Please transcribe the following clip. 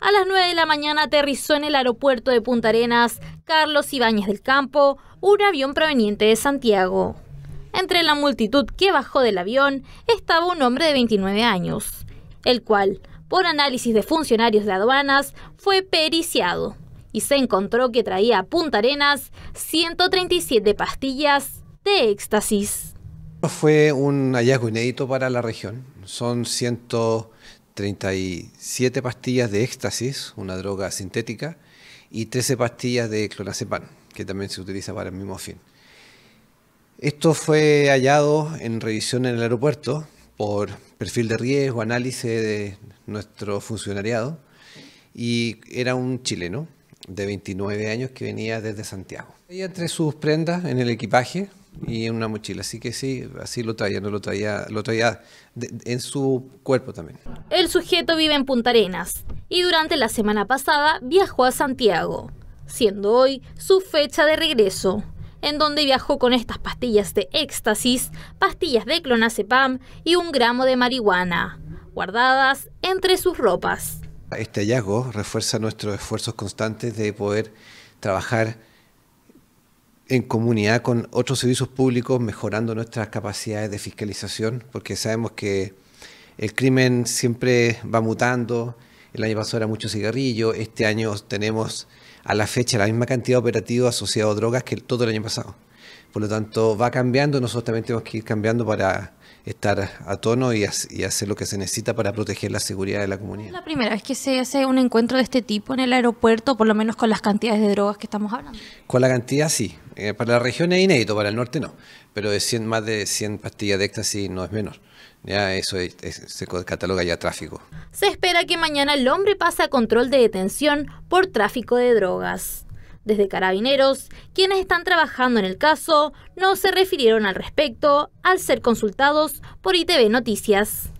A las 9 de la mañana aterrizó en el aeropuerto de Punta Arenas Carlos Ibáñez del Campo, un avión proveniente de Santiago. Entre la multitud que bajó del avión estaba un hombre de 29 años, el cual, por análisis de funcionarios de aduanas, fue periciado y se encontró que traía a Punta Arenas 137 pastillas de éxtasis. Fue un hallazgo inédito para la región. Son 100 37 pastillas de éxtasis, una droga sintética, y 13 pastillas de clonazepam, que también se utiliza para el mismo fin. Esto fue hallado en revisión en el aeropuerto por perfil de riesgo, análisis de nuestro funcionariado, y era un chileno de 29 años que venía desde Santiago. Y entre sus prendas en el equipaje y en una mochila. Así que sí, así lo traía, no lo traía, lo traía en su cuerpo también. El sujeto vive en Punta Arenas y durante la semana pasada viajó a Santiago, siendo hoy su fecha de regreso, en donde viajó con estas pastillas de éxtasis, pastillas de clonazepam y un gramo de marihuana, guardadas entre sus ropas. Este hallazgo refuerza nuestros esfuerzos constantes de poder trabajar en comunidad con otros servicios públicos, mejorando nuestras capacidades de fiscalización, porque sabemos que el crimen siempre va mutando. El año pasado era mucho cigarrillo, este año tenemos a la fecha la misma cantidad de operativos asociados a drogas que todo el año pasado. Por lo tanto, va cambiando, nosotros también tenemos que ir cambiando para estar a tono y, hacer lo que se necesita para proteger la seguridad de la comunidad. ¿Es la primera vez que se hace un encuentro de este tipo en el aeropuerto, por lo menos con las cantidades de drogas que estamos hablando? Con la cantidad sí. Eh, para la región es inédito, para el norte no. Pero de 100, más de 100 pastillas de éxtasis no es menor. Ya eso se cataloga ya tráfico. Se espera que mañana el hombre pase a control de detención por tráfico de drogas. Desde carabineros, quienes están trabajando en el caso, no se refirieron al respecto al ser consultados por ITV Noticias.